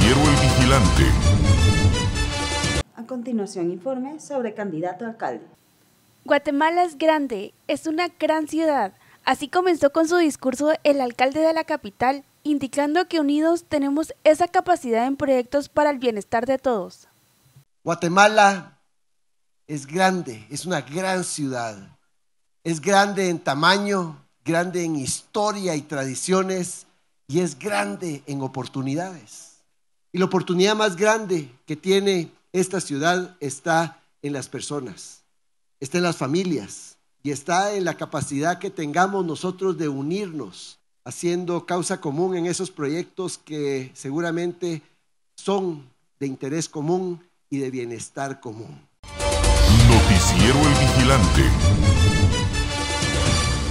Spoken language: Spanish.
Vigilante. A continuación, informe sobre candidato a alcalde. Guatemala es grande, es una gran ciudad. Así comenzó con su discurso el alcalde de la capital, indicando que unidos tenemos esa capacidad en proyectos para el bienestar de todos. Guatemala es grande, es una gran ciudad. Es grande en tamaño, grande en historia y tradiciones y es grande en oportunidades la oportunidad más grande que tiene esta ciudad está en las personas, está en las familias y está en la capacidad que tengamos nosotros de unirnos, haciendo causa común en esos proyectos que seguramente son de interés común y de bienestar común. El Vigilante.